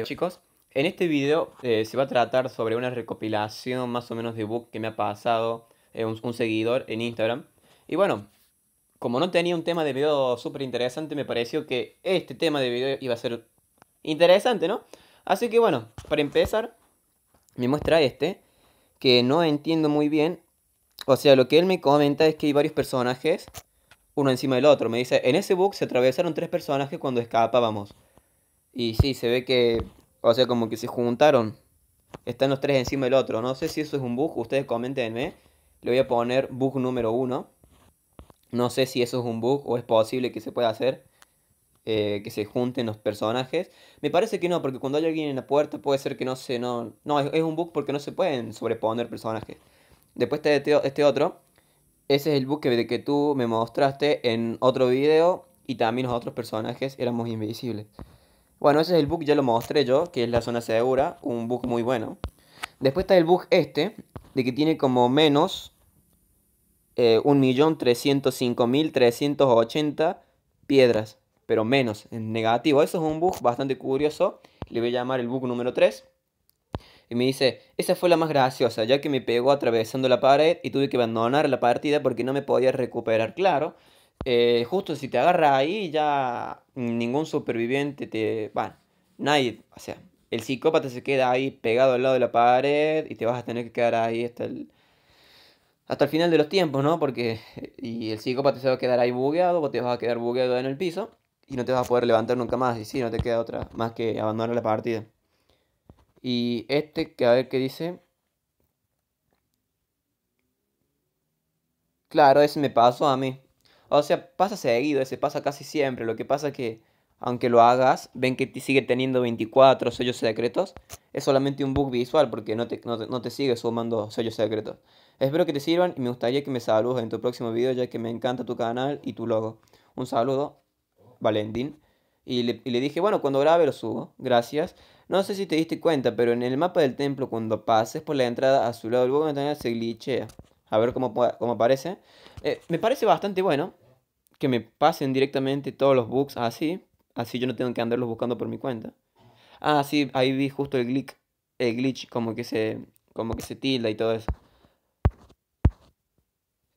Eh, chicos, en este video eh, se va a tratar sobre una recopilación más o menos de book que me ha pasado eh, un, seguidor en Instagram. Y bueno, como no tenía un tema de video súper interesante, me pareció que este tema de video iba a ser interesante, ¿no? Así que bueno, para empezar, me muestra este, que no entiendo muy bien. O sea, lo que él me comenta es que hay varios personajes, uno encima del otro. Me dice, en ese book se atravesaron tres personajes cuando escapábamos. Y sí, se ve que, o sea, como que se juntaron. Están los tres encima del otro. No sé si eso es un bug, ustedes comentenme. Le voy a poner bug número uno. No sé si eso es un bug o es posible que se pueda hacer. Eh, que se junten los personajes. Me parece que no, porque cuando hay alguien en la puerta puede ser que no se... No, no es, un bug porque no se pueden sobreponer personajes. Después este, este, otro. Ese es el bug que tú me mostraste en otro video y también los otros personajes éramos invisibles. Bueno, ese es el bug, ya lo mostré yo, que es la zona segura, un bug muy bueno. Después está el bug este, de que tiene como menos 1.305.380 eh, piedras, pero menos, en negativo. Eso es un bug bastante curioso, le voy a llamar el bug número 3. Y me dice, esa fue la más graciosa, ya que me pegó atravesando la pared y tuve que abandonar la partida porque no me podía recuperar. Claro, eh, justo si te agarra ahí, ya ningún superviviente te. Bueno, nadie. O sea, el psicópata se queda ahí pegado al lado de la pared y te vas a tener que quedar ahí hasta el. Hasta el final de los tiempos, ¿no? Porque. Eh, y el psicópata se va a quedar ahí bugueado, vos te vas a quedar bugueado en el piso y no te vas a poder levantar nunca más. Y sí, no te queda otra más que abandonar la partida. Y este, que a ver qué dice. Claro, ese me pasó a mí. O sea, pasa seguido, se pasa casi siempre. Lo que pasa es que, aunque lo hagas, ven que te sigue teniendo 24 sellos secretos. Es solamente un bug visual porque no te, no te, sigue sumando sellos secretos. Espero que te sirvan y me gustaría que me saludes en tu próximo video ya que me encanta tu canal y tu logo. Un saludo, Valentín. Y le, dije, bueno, cuando grabe lo subo, gracias. No sé si te diste cuenta, pero en el mapa del templo, cuando pases por la entrada a su lado, el bug se glitchea. A ver cómo, cómo aparece. Eh, me parece bastante bueno que me pasen directamente todos los bugs así, así yo no tengo que andarlos buscando por mi cuenta. Ah, sí, ahí vi justo el glitch, el glitch como que se como que se tilda y todo eso.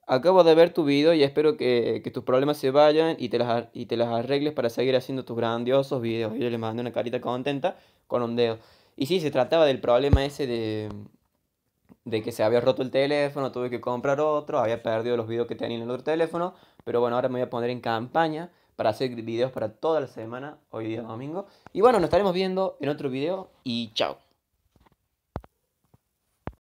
Acabo de ver tu video y espero que, tus problemas se vayan y te, las, y te las arregles para seguir haciendo tus grandiosos videos. Y yo le mandé una carita contenta con un dedo. Y sí, se trataba del problema ese de, de que se había roto el teléfono, tuve que comprar otro, había perdido los videos que tenía en el otro teléfono, pero bueno, ahora me voy a poner en campaña para hacer videos para toda la semana, hoy día domingo. Y bueno, nos estaremos viendo en otro video y chao.